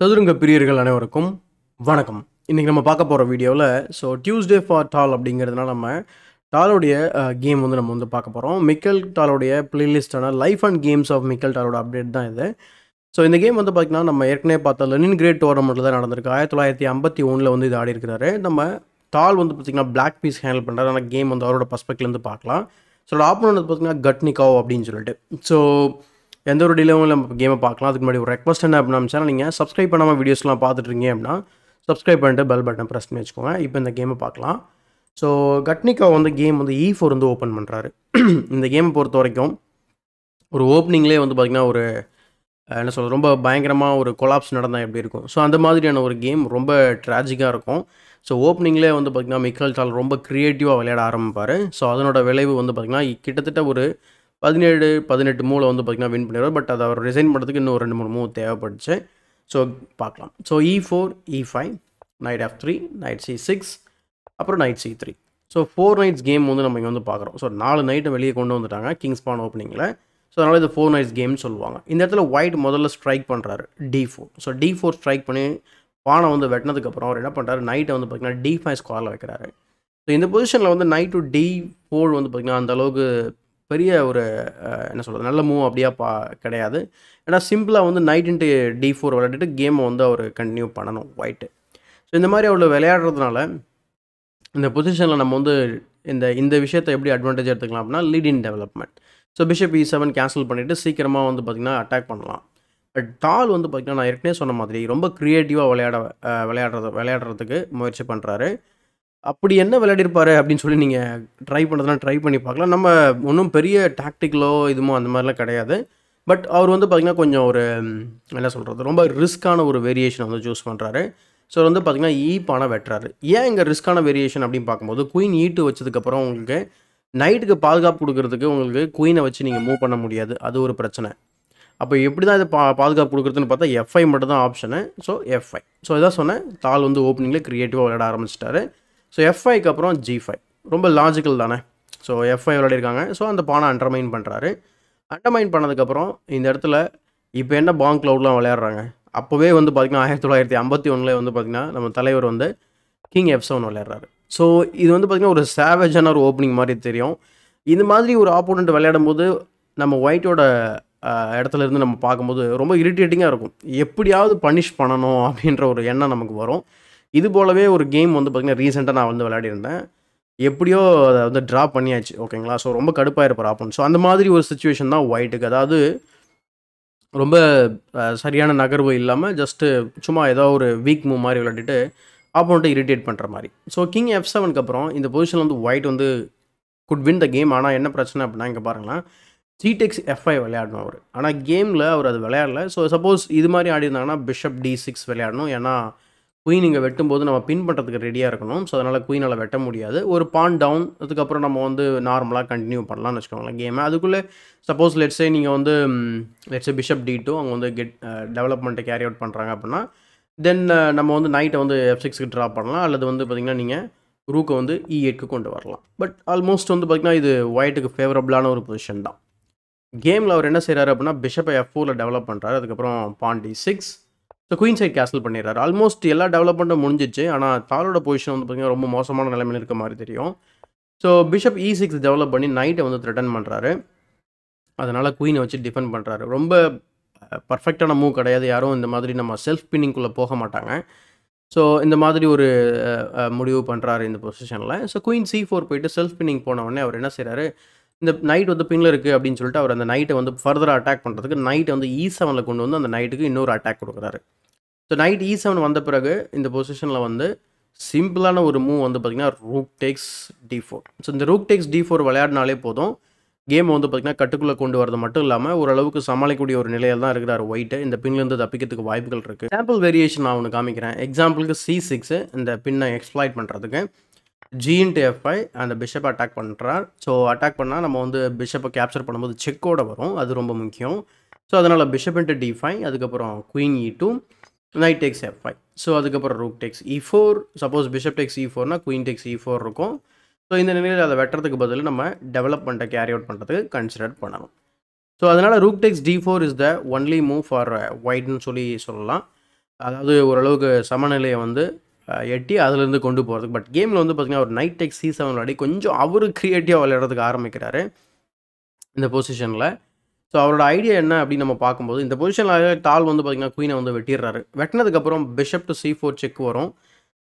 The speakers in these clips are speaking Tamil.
சதுரங்க பிரியர்கள் அனைவருக்கும் வணக்கம் இன்றைக்கி நம்ம பார்க்க போகிற வீடியோவில் ஸோ டியூஸ்டே ஃபார் டால் அப்படிங்கிறதுனால நம்ம டாலோடைய கேம் வந்து நம்ம வந்து பார்க்க போகிறோம் மிக்கல் டாலோடைய பிளேலிஸ்டான life and games of Mikhail டாலோட அப்டேட் தான் இது ஸோ இந்த கேம் வந்து பார்த்திங்கன்னா நம்ம ஏற்கனவே பார்த்தா லெனின் கிரேட் டோர்னமெண்ட்டில் தான் நடந்திருக்கு ஆயிரத்தி தொள்ளாயிரத்தி ஐம்பத்தி ஒன்றில் வந்து இது ஆடி இருக்கிறாரு நம்ம டால் வந்து பார்த்திங்கன்னா பிளாக் பீஸ் ஹேண்டில் பண்ணுறாரு ஆனால் கேம் வந்து அவரோட பர்ஸ்பெக்ட்லேருந்து பார்க்கலாம் ஸோ வந்து பார்த்திங்கன்னா கட்னிகாவ் அப்படின்னு சொல்லிட்டு ஸோ எந்த ஒரு டீலும் நம்ம கேமை பார்க்கலாம் அதுக்கு முன்னாடி ஒரு ரெக்வஸ்ட் என்ன அப்படின்னா நீங்கள் சப்ஸ்கிரைப் பண்ணாமல் வீடியோஸ்லாம் பார்த்துட்ருக்கீங்க அப்படின்னா சப்ஸ்கிரைப் பண்ணிட்டு பெல் பட்டன் ப்ரெஸ் பண்ணி வச்சுக்கோங்க இப்போ இந்த கேமை பார்க்கலாம் ஸோ கட்னிக்கா வந்து கேம் வந்து ஈ e ஃபோர் வந்து ஓப்பன் பண்ணுறாரு இந்த கேமை பொறுத்த வரைக்கும் ஒரு ஓப்பனிங்லேயே வந்து பார்த்திங்கன்னா ஒரு என்ன சொல்கிறது ரொம்ப பயங்கரமாக ஒரு கொலாப்ஸ் நடந்தால் எப்படி இருக்கும் ஸோ அந்த மாதிரியான ஒரு கேம் ரொம்ப ட்ராஜிக்காக இருக்கும் ஸோ ஓப்பனிங்லே வந்து பார்த்திங்கன்னா மிக்கல் சால் ரொம்ப க்ரியேட்டிவாக விளையாட ஆரம்பிப்பார் ஸோ அதனோட விளைவு வந்து பார்த்திங்கன்னா கிட்டத்தட்ட ஒரு பதினேழு பதினெட்டு மூளை வந்து பார்த்திங்கன்னா வின் பண்ணிடுவார் பட் அதை அவர் ரிசைன் பண்ணுறதுக்கு இன்னும் ரெண்டு மூணு மூவ் தேவைப்படுச்சு ஸோ பார்க்கலாம் so e four e five knight f three knight c six அப்புறம் knight c three so four knights game வந்து நம்ம இங்கே வந்து பார்க்குறோம் ஸோ நாலு நைட்டை வெளியே கொண்டு வந்துட்டாங்க கிங்ஸ் பான் ஓப்பனிங்கில் ஸோ அதனால் இது ஃபோர் நைட்ஸ் கேம்னு சொல்லுவாங்க இந்த இடத்துல ஒயிட் முதல்ல ஸ்ட்ரைக் பண்ணுறாரு d four so d four strike பண்ணி பானை வந்து வெட்டினதுக்கப்புறம் அவர் என்ன பண்ணுறாரு நைட்டை வந்து பார்த்திங்கன்னா டி ஃபைவ் ஸ்கோரில் வைக்கிறாரு ஸோ இந்த பொசிஷனில் வந்து நைட் டு டி ஃபோர் வந்து பார்த்திங்கன்னா அந்தளவுக்கு பெரிய ஒரு என்ன சொல்கிறது நல்ல மூவ் அப்படியே பா கிடையாது ஏன்னா சிம்பிளாக வந்து நைட் இன்ட்டு டி ஃபோர் விளையாடிட்டு கேமை வந்து அவர் கண்டினியூ பண்ணணும் ஒயிட்டு ஸோ இந்த மாதிரி அவள் விளையாடுறதுனால இந்த பொசிஷனில் நம்ம வந்து இந்த இந்த விஷயத்தை எப்படி அட்வான்டேஜ் எடுத்துக்கலாம் அப்படின்னா lead in development so bishop e seven castle பண்ணிவிட்டு சீக்கிரமாக வந்து பார்த்திங்கன்னா அட்டாக் பண்ணலாம் பட் தால் வந்து பார்த்திங்கன்னா நான் ஏற்கனவே சொன்ன மாதிரி ரொம்ப க்ரியேட்டிவாக விளையாட விளையாடுறது விளையாடுறதுக்கு முயற்சி பண்ணுறாரு அப்படி என்ன விளையாடிருப்பாரு அப்படின்னு சொல்லி நீங்கள் ட்ரை பண்ணதெல்லாம் ட்ரை பண்ணி பார்க்கலாம் நம்ம ஒன்றும் பெரிய டாக்டிக்கலோ இதுமோ அந்த மாதிரிலாம் கிடையாது பட் அவர் வந்து பார்த்திங்கன்னா கொஞ்சம் ஒரு என்ன சொல்கிறது ரொம்ப ரிஸ்க்கான ஒரு வேரியேஷன் வந்து சூஸ் பண்ணுறாரு ஸோ வந்து பார்த்திங்கன்னா ஈ பானை வெட்டுறாரு ஏன் இங்கே ரிஸ்க்கான வேரியேஷன் அப்படின்னு பார்க்கும்போது குயின் ஈட்டு வச்சதுக்கப்புறம் உங்களுக்கு நைட்டுக்கு பாதுகாப்பு கொடுக்குறதுக்கு உங்களுக்கு குயினை வச்சு நீங்கள் மூவ் பண்ண முடியாது அது ஒரு பிரச்சனை அப்போ எப்படி தான் இதை பா பாதுகாப்பு கொடுக்குறதுன்னு பார்த்தா எஃப்ஐ மட்டும் தான் ஆப்ஷனு ஸோ எஃப்ஐ ஸோ இதான் சொன்னேன் தால் வந்து ஓப்பனிங்கில் க்ரியேட்டிவாக விளையாட ஆரம்பிச்சிட்டாரு ஸோ எஃப் அப்புறம் ஜி ஃபைவ் ரொம்ப லாஜிக்கல் தானே ஸோ எஃப் விளையாடிருக்காங்க ஸோ அந்த பானை அண்டர்மைன் பண்ணுறாரு அண்டர்மைன் பண்ணதுக்கப்புறம் இந்த இடத்துல இப்போ என்ன பாங் க்ளவுட்லாம் விளையாடுறாங்க அப்போவே வந்து பார்த்திங்கன்னா ஆயிரத்தி தொள்ளாயிரத்தி ஐம்பத்தி ஒன்றில் வந்து பார்த்திங்கன்னா நம்ம தலைவர் வந்து கிங் எஃப் செவன் விளையாடுறாரு ஸோ இது வந்து பார்த்திங்கன்னா ஒரு சேவேஜான ஒரு ஓப்பனிங் மாதிரி தெரியும் இந்த மாதிரி ஒரு ஆப்போனண்ட் விளையாடும் போது நம்ம ஒயிட்டோட இடத்துல இருந்து நம்ம பார்க்கும்போது ரொம்ப இரிட்டேட்டிங்காக இருக்கும் எப்படியாவது பனிஷ் பண்ணணும் அப்படின்ற ஒரு எண்ணம் நமக்கு வரும் இது போலவே ஒரு கேம் வந்து பார்த்தீங்கன்னா ரீசெண்டாக நான் வந்து விளையாடிருந்தேன் எப்படியோ அதை வந்து ட்ரா பண்ணியாச்சு ஓகேங்களா ஸோ ரொம்ப கடுப்பாக இருப்பார் ஆப்பன் ஸோ அந்த மாதிரி ஒரு சுச்சுவேஷன் தான் ஒயிட்டுக்கு அதாவது ரொம்ப சரியான நகர்வு இல்லாமல் ஜஸ்ட்டு சும்மா ஏதோ ஒரு வீக் மூவ் மாதிரி விளையாடிட்டு ஆப்போன்ட்டு இரிட்டேட் பண்ணுற மாதிரி ஸோ கிங் எஃப் செவனுக்கு அப்புறம் இந்த பொசிஷனில் வந்து ஒயிட் வந்து குட் வின் த கேம் ஆனால் என்ன பிரச்சனை அப்படின்னா இங்கே பாருங்களேன் ஜிடெக்ஸ் எஃப்ஐ விளையாடணும் அவர் ஆனால் கேமில் அவர் அது விளையாடல ஸோ சப்போஸ் இது மாதிரி ஆடி இருந்தாங்கன்னா பிஷப் டி சிக்ஸ் விளையாடணும் ஏன்னா குயின் இங்கே வெட்டும்போது நம்ம பின் பண்ணுறதுக்கு ரெடியாக இருக்கணும் ஸோ அதனால் குயினால் வெட்ட முடியாது ஒரு பான் டவுன் அதுக்கப்புறம் நம்ம வந்து நார்மலாக கண்டினியூ பண்ணலாம்னு வச்சுக்கோங்களேன் கேமை அதுக்குள்ளே சப்போஸ் லெட்ஸே நீங்கள் வந்து லெட்ஸே பிஷப் டி டூ அவங்க வந்து கெட் டெவலப்மெண்ட்டை கேரி அவுட் பண்ணுறாங்க அப்படின்னா தென் நம்ம வந்து நைட்டை வந்து எஃப் சிக்ஸ்க்கு ட்ரா பண்ணலாம் அல்லது வந்து பார்த்திங்கன்னா நீங்கள் ரூக்கை வந்து இ e எட்டுக்கு கொண்டு வரலாம் பட் ஆல்மோஸ்ட் வந்து பார்த்திங்கன்னா இது ஒயிட்டுக்கு ஃபேவரபுளான ஒரு பொசிஷன் தான் கேமில் அவர் என்ன செய்கிறாரு அப்படின்னா பிஷப்பை எஃப் ஃபோரில் டெவலப் பண்ணுறாரு அதுக்கப்புறம் pawn d six so queen side castle பண்ணிடுறாரு ஆல்மோஸ்ட் எல்லா டெவலப்மெண்ட்டும் முடிஞ்சிச்சு ஆனால் தாலோட பொசிஷன் வந்து பார்த்திங்கன்னா ரொம்ப மோசமான நிலைமையில் இருக்க மாதிரி தெரியும் so bishop e six develop பண்ணி நைட்டை வந்து த்ரெட்டன் பண்ணுறாரு அதனால் குயினை வச்சு டிஃபெண்ட் பண்ணுறாரு ரொம்ப பர்ஃபெக்டான மூவ் கிடையாது யாரும் இந்த மாதிரி நம்ம செல்ஃப் பின்னிங்குள்ளே போக மாட்டாங்க ஸோ இந்த மாதிரி ஒரு முடிவு பண்ணுறாரு இந்த பொசிஷனில் ஸோ குயின் சி ஃபோர் போயிட்டு செல்ஃப் பின்னிங் போனவுடனே அவர் என்ன செய்கிறாரு இந்த நைட் வந்து பின்னில் இருக்குது அப்படின்னு சொல்லிட்டு அவர் அந்த நைட்டை வந்து ஃபர்தராக அட்டாக் பண்ணுறதுக்கு நைட்டை வந்து ஈ e செவனில் கொண்டு வந்து அந்த நைட்டுக்கு இன்னொரு அட்டாக் கொடுக்குறாரு ஸோ நைட் இ செவன் வந்த பிறகு இந்த பொசிஷனில் வந்து சிம்பிளான ஒரு மூவ் வந்து பார்த்திங்கன்னா rook takes d four so இந்த ரூக் டேக்ஸ் டி ஃபோர் விளையாடினாலே போதும் கேம் வந்து பார்த்திங்கன்னா கட்டுக்குள்ளே கொண்டு வரது மட்டும் இல்லாமல் ஓரளவுக்கு சமாளிக்கக்கூடிய ஒரு நிலையில் தான் இருக்கிறார் ஒயிட்டு இந்த பின்லேருந்து தப்பிக்கிறதுக்கு வாய்ப்புகள் இருக்குது சாம்பிள் வேரியேஷன் நான் ஒன்று காமிக்கிறேன் எக்ஸாம்பிளுக்கு சி சிக்ஸு இந்த பின்னை எக்ஸ்ப்ளாய்ட் பண்ணுறதுக்கு ஜி இன்ட்டு எஃப்ஐ அந்த பிஷப்பை அட்டாக் பண்ணுறார் ஸோ அட்டாக் பண்ணால் நம்ம வந்து பிஷப்பை கேப்சர் பண்ணும்போது செக்கோட வரும் அது ரொம்ப முக்கியம் ஸோ அதனால் பிஷப் இன்ட்டு டி ஃபைவ் அதுக்கப்புறம் queen e two knight takes f five so அதுக்கப்புறம் rook takes e four suppose bishop takes e ஃபோர்னால் குயின் டேக்ஸ் இ ஃபோர் இருக்கும் ஸோ இந்த நிலையில் அதை வெட்டுறதுக்கு பதில் நம்ம டெவலப்மெண்ட்டை கேரி அவுட் பண்ணுறதுக்கு கன்சிடர் பண்ணணும் ஸோ அதனால் rook takes d four is the only move for ஒயிட்னு சொல்லி சொல்லலாம் அதாவது ஓரளவுக்கு சமநிலையை வந்து எட்டி அதுலேருந்து கொண்டு போகிறதுக்கு பட் கேமில் வந்து பார்த்திங்கன்னா ஒரு நைட் டெக் சி செவன் விளையாடி கொஞ்சம் அவர் க்ரியேட்டிவாக விளையாடுறதுக்கு ஆரம்பிக்கிறாரு இந்த பொசிஷனில் ஸோ அவரோட ஐடியா என்ன அப்படின்னு நம்ம பார்க்கும்போது இந்த பொசிஷனில் தால் வந்து பார்த்திங்கன்னா குயினை வந்து வெட்டிடுறாரு வெட்டினதுக்கப்புறம் bishop to c four check வரும்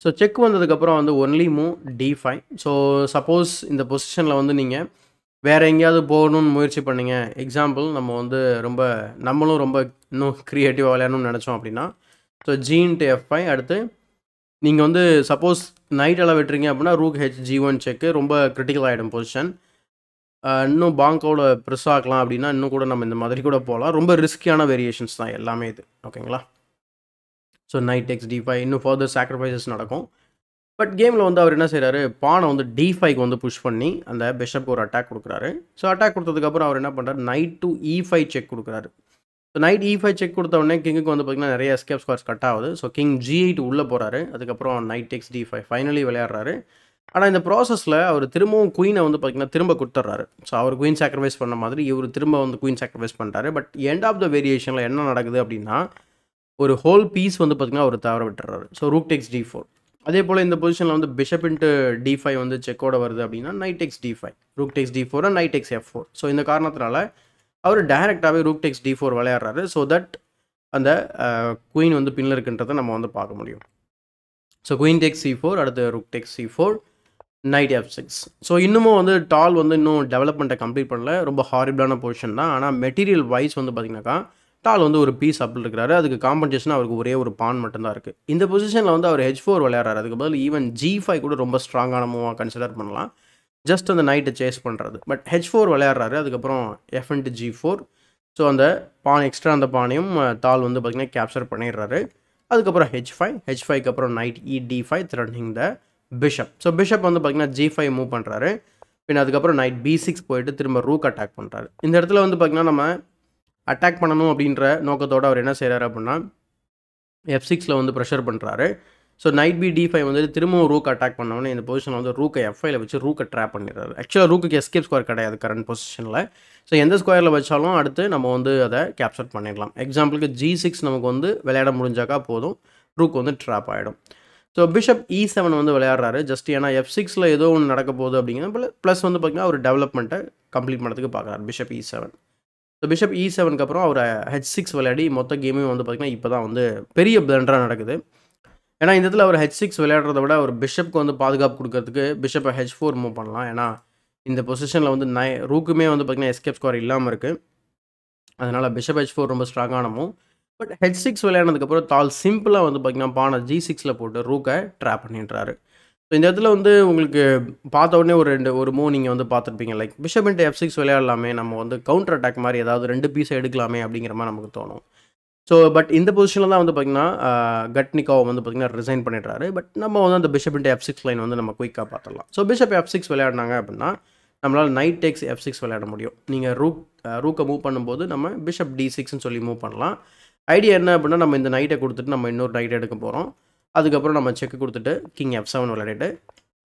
ஸோ செக் வந்ததுக்கப்புறம் வந்து ஒன்லி மூ டி ஃபைவ் ஸோ சப்போஸ் இந்த பொசிஷனில் வந்து நீங்கள் வேறு எங்கேயாவது போகணும்னு முயற்சி பண்ணுங்க எக்ஸாம்பிள் நம்ம வந்து ரொம்ப நம்மளும் ரொம்ப இன்னும் க்ரியேட்டிவாக விளையாடணும்னு நினச்சோம் அப்படின்னா ஸோ டு எஃப் ஃபைவ் அடுத்து நீங்கள் வந்து சப்போஸ் நைட் எல்லாம் வெட்டுறீங்க அப்படின்னா rook h g one check ரொம்ப கிரிட்டிக்கல் ஆகிடும் பொசிஷன் இன்னும் பாங்கோட ப்ரெஸ் ஆக்கலாம் அப்படின்னா இன்னும் கூட நம்ம இந்த மாதிரி கூட போகலாம் ரொம்ப ரிஸ்கியான வேரியேஷன்ஸ் தான் எல்லாமே இது ஓகேங்களா ஸோ நைட் எக்ஸ் ஃபைவ் இன்னும் ஃபர்தர் சாக்ரிஃபைசஸ் நடக்கும் பட் கேமில் வந்து அவர் என்ன செய்கிறாரு பானை வந்து டி ஃபைவ்க்கு வந்து புஷ் பண்ணி அந்த பிஷப்க்கு ஒரு அட்டாக் கொடுக்குறாரு ஸோ அட்டாக் கொடுத்ததுக்கப்புறம் அவர் என்ன பண்ணுறாரு knight to e five check கொடுக்குறாரு so knight e five check கொடுத்த உடனே கிங்குக்கு வந்து பார்த்திங்கன்னா நிறைய எஸ்கேப் ஸ்கொயர்ஸ் கட் ஆகுது ஸோ கிங் ஜி எயிட் உள்ளே போகிறாரு அதுக்கப்புறம் knight takes d five finally விளையாடுறாரு ஆனால் இந்த ப்ராசஸில் அவர் திரும்பவும் குயினை வந்து பார்த்திங்கன்னா திரும்ப கொடுத்துட்றாரு ஸோ அவர் குயின் சாக்ரிஃபைஸ் பண்ண மாதிரி இவர் திரும்ப வந்து குயின் சாக்ரிஃபைஸ் பண்ணுறாரு பட் எண்ட் ஆஃப் த வேரியேஷனில் என்ன நடக்குது அப்படின்னா ஒரு ஹோல் பீஸ் வந்து பார்த்திங்கன்னா அவர் தவற விட்டுறாரு so rook takes d four அதே போல் இந்த பொசிஷனில் வந்து பிஷப் இன்ட்டு டி ஃபைவ் வந்து செக்கோட வருது அப்படின்னா knight x d five rook takes d four knight x f four so இந்த காரணத்தினால அவர் டைரெக்டாகவே ரூக் டெக்ஸ் டி ஃபோர் விளையாடுறாரு ஸோ தட் அந்த குயின் வந்து பின்னில் இருக்குன்றதை நம்ம வந்து பார்க்க முடியும் so queen takes c four அடுத்து rook takes c four knight f six so இன்னமும் வந்து டால் வந்து இன்னும் டெவலப்மெண்ட்டை கம்ப்ளீட் பண்ணல ரொம்ப ஹாரிபிளான பொசிஷன் தான் ஆனால் மெட்டீரியல் வைஸ் வந்து பார்த்தீங்கன்னாக்கா டால் வந்து ஒரு பீஸ் அப்பில் இருக்கிறாரு அதுக்கு காம்பன்சேஷன் அவருக்கு ஒரே ஒரு பான் மட்டும்தான் இருக்குது இந்த பொசிஷனில் வந்து அவர் ஹெச் ஃபோர் விளையாடுறாரு அதுக்கு பதில் ஈவன் ஜி ஃபைவ் கூட ரொம்ப ஸ்ட்ராங்கான மூவாக கன்சிடர் பண்ணலாம் ஜஸ்ட் அந்த நைட்டை சேஸ் பண்ணுறது பட் ஹெச் ஃபோர் விளையாடுறாரு அதுக்கப்புறம் f and g four so அந்த பான் எக்ஸ்ட்ரா அந்த பானையும் தால் வந்து பார்த்திங்கன்னா கேப்சர் பண்ணிடுறாரு அதுக்கப்புறம் ஹெச் ஃபைவ் ஹெச் ஃபைவ்க்கு அப்புறம் knight e d five threatening the bishop so bishop வந்து பார்த்திங்கன்னா ஜி ஃபைவ் மூவ் பண்ணுறாரு பின் அதுக்கப்புறம் நைட் பி சிக்ஸ் போயிட்டு திரும்ப ரூக் அட்டாக் பண்ணுறாரு இந்த இடத்துல வந்து பார்த்திங்கன்னா நம்ம அட்டாக் பண்ணணும் அப்படின்ற நோக்கத்தோடு அவர் என்ன செய்கிறாரு அப்படின்னா எஃப் சிக்ஸில் வந்து ப்ரெஷர் பண்ணுறாரு so knight b d five வந்து திரும்பவும் ரூக் அட்டாக் பண்ணவொடனே இந்த பொசிஷன் வந்து ரூக்கை எஃப்ஐயில் வச்சு ரூக்கை ட்ராப் பண்ணிடுறாரு ஆக்சுவலாக ரூக்கு எஸ்கேப் ஸ்கொயர் கிடையாது கரண்ட் பொசிஷனில் ஸோ எந்த ஸ்கொயரில் வச்சாலும் அடுத்து நம்ம வந்து அதை கேப்சர் பண்ணிடலாம் எக்ஸாம்பிளுக்கு ஜி சிக்ஸ் நமக்கு வந்து விளையாட முடிஞ்சாக்கா போதும் ரூக் வந்து ட்ராப் ஆகிடும் ஸோ பிஷப் இ செவன் வந்து விளையாடுறாரு ஜஸ்ட் ஏன்னா எஃப் சிக்ஸில் ஏதோ ஒன்று நடக்க போகுது அப்படிங்கிறது ப்ளஸ் வந்து பார்த்திங்கன்னா அவர் டெவலப்மெண்ட்டை கம்ப்ளீட் பண்ணுறதுக்கு பார்க்குறாரு bishop e seven so bishop e செவனுக்கு அப்புறம் அவர் ஹெச் சிக்ஸ் விளையாடி மொத்த கேமையும் வந்து பார்த்திங்கன்னா இப்போ தான் வந்து பெரிய பிளண்டராக நடக்குது ஏன்னா இந்த இடத்துல அவர் ஹெச் சிக்ஸ் விளையாடுறத விட ஒரு பிஷப்க்கு வந்து பாதுகாப்பு கொடுக்கறதுக்கு பிஷப்பை ஹெச் ஃபோர் மூவ் பண்ணலாம் ஏன்னா இந்த பொசிஷனில் வந்து நை ரூக்குமே வந்து பார்த்திங்கன்னா எஸ்கேப் ஸ்கோர் இல்லாமல் இருக்குது அதனால் பிஷப் ஹெச் ஃபோர் ரொம்ப ஸ்ட்ராங்கானமும் பட் ஹெச் சிக்ஸ் விளையாடுனதுக்கப்புறம் தால் சிம்பிளாக வந்து பார்த்திங்கன்னா பானை ஜி சிக்ஸில் போட்டு ரூக்கை ட்ராப் பண்ணிடுறாரு ஸோ இந்த இடத்துல வந்து உங்களுக்கு பார்த்த உடனே ஒரு ரெண்டு ஒரு மூவ் நீங்கள் வந்து பார்த்துருப்பீங்க like bishop into f six விளையாடலாமே நம்ம வந்து கவுண்டர் அட்டாக் மாதிரி ஏதாவது ரெண்டு பீஸை எடுக்கலாமே அப்படிங்கிற மாதிரி நமக்கு தோணும் ஸோ பட் இந்த பொசிஷனில் தான் வந்து பார்த்திங்கன்னா கட்னிகாவை வந்து பார்த்திங்கன்னா ரிசைன் பண்ணிடுறாரு பட் நம்ம வந்து அந்த பிஷப்பின் எஃப் சிக்ஸ் லைன் வந்து நம்ம குயிக்காக பார்த்துடலாம் ஸோ பிஷப் எஃப் சிக்ஸ் விளையாடினாங்க அப்படின்னா நம்மளால் நைட் டேக்ஸ் எஃப் சிக்ஸ் விளையாட முடியும் நீங்கள் ரூக் ரூக்கை மூவ் பண்ணும்போது நம்ம பிஷப் டி சிக்ஸ்னு சொல்லி மூவ் பண்ணலாம் ஐடியா என்ன அப்படின்னா நம்ம இந்த நைட்டை கொடுத்துட்டு நம்ம இன்னொரு நைட் எடுக்க போகிறோம் அதுக்கப்புறம் நம்ம செக் கொடுத்துட்டு கிங் எஃப் செவன் விளையாடிட்டு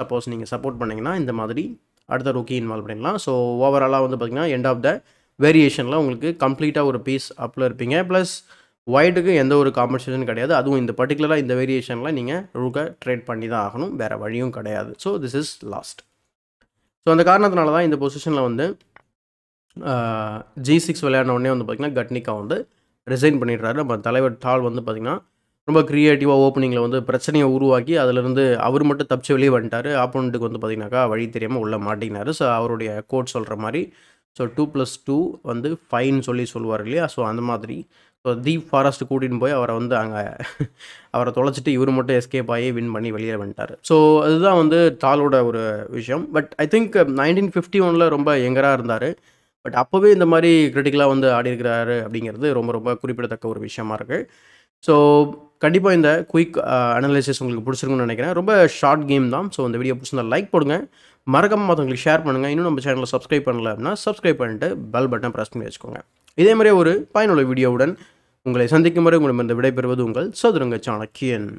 சப்போஸ் நீங்கள் சப்போர்ட் பண்ணிங்கன்னா இந்த மாதிரி அடுத்த ரூக்கி இன்வால்வ் பண்ணிடலாம் ஸோ ஓவராலாக வந்து பார்த்திங்கன்னா எண்ட் ஆஃப் த வேரியேஷனில் உங்களுக்கு கம்ப்ளீட்டாக ஒரு பீஸ் அப்பில் இருப்பீங்க ப்ளஸ் ஒயிட்டுக்கு எந்த ஒரு காம்பன்சேஷன் கிடையாது அதுவும் இந்த பர்டிகுலராக இந்த வேரியேஷனில் நீங்கள் ரூக்கை ட்ரேட் பண்ணி தான் ஆகணும் வேறு வழியும் கிடையாது so this is lost so அந்த காரணத்தினால தான் இந்த பொசிஷனில் வந்து ஜி சிக்ஸ் விளையாடின உடனே வந்து பார்த்திங்கன்னா கட்னிக்கா வந்து ரிசைன் பண்ணிடுறாரு நம்ம தலைவர் டால் வந்து பார்த்திங்கன்னா ரொம்ப க்ரியேட்டிவாக ஓப்பனிங்கில் வந்து பிரச்சனையை உருவாக்கி அதிலிருந்து அவர் மட்டும் தப்பிச்சு வெளியே வந்துட்டார் ஆப்போனண்ட்டுக்கு வந்து பார்த்திங்கனாக்கா வழி தெரியாமல் உள்ளே மாட்டேங்கினார் ஸோ அவருடைய கோட் சொல்கிற மாதிரி ஸோ டூ ப்ளஸ் டூ வந்து ஃபைன்னு சொல்லி சொல்லுவார் இல்லையா ஸோ அந்த மாதிரி ஸோ தீப் ஃபாரஸ்ட் கூட்டின்னு போய் அவரை வந்து அங்கே அவரை தொலைச்சிட்டு இவர் மட்டும் எஸ்கேப் ஆகி வின் பண்ணி வெளியே வந்துட்டார் ஸோ அதுதான் வந்து டாலோட ஒரு விஷயம் but I think nineteen fifty ஒனில் ரொம்ப எங்கராக இருந்தார் பட் அப்போவே இந்த மாதிரி கிரிட்டிக்கலாக வந்து ஆடி இருக்கிறாரு அப்படிங்கிறது ரொம்ப ரொம்ப குறிப்பிடத்தக்க ஒரு விஷயமா இருக்குது ஸோ கண்டிப்பாக இந்த குயிக் அனலைசிஸ் uh, உங்களுக்கு பிடிச்சிருக்குன்னு நினைக்கிறேன் ரொம்ப ஷார்ட் கேம் தான் ஸோ இந்த வீடியோ பிடிச்சிருந்தா லைக் போடுங்க மறக்காமல் மற்றவங்களுக்கு ஷேர் பண்ணுங்கள் இன்னும் நம்ம சேனலில் சப்ஸ்கிரைப் பண்ணல அப்படின்னா சப்ஸ்கிரைப் பண்ணிட்டு பெல் பட்டன் ப்ரெஸ் பண்ணி வச்சுக்கோங்க இதே மாதிரியே ஒரு பயனுள்ள வீடியோவுடன் உங்களை சந்திக்கும் வரை உங்களிடமிருந்து விடைபெறுவது உங்கள் சதுரங்க சாணக்கியன்